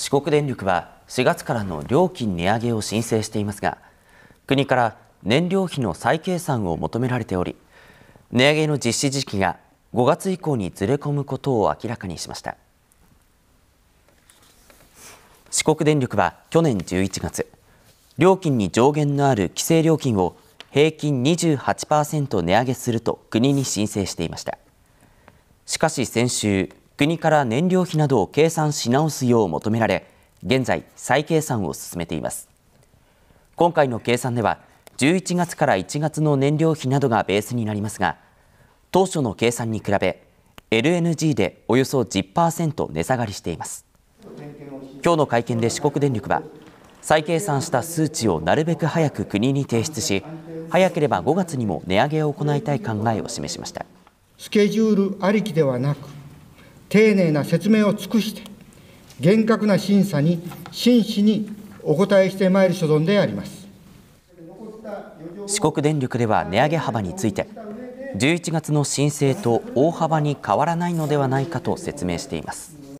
四国電力は4月からの料金値上げを申請していますが国から燃料費の再計算を求められており値上げの実施時期が5月以降にずれ込むことを明らかにしました四国電力は去年11月料金に上限のある規制料金を平均28%値上げすると国に申請していましたしかし先週国から燃料費などを計算し直すよう求められ現在再計算を進めています今回の計算では11月から1月の燃料費などがベースになりますが当初の計算に比べ LNG でおよそ10%値下がりしています今日の会見で四国電力は再計算した数値をなるべく早く国に提出し早ければ5月にも値上げを行いたい考えを示しましたスケジュールありきではなく丁寧な説明を尽くして、厳格な審査に真摯にお答えしてまいる所存であります四国電力では値上げ幅について11月の申請と大幅に変わらないのではないかと説明しています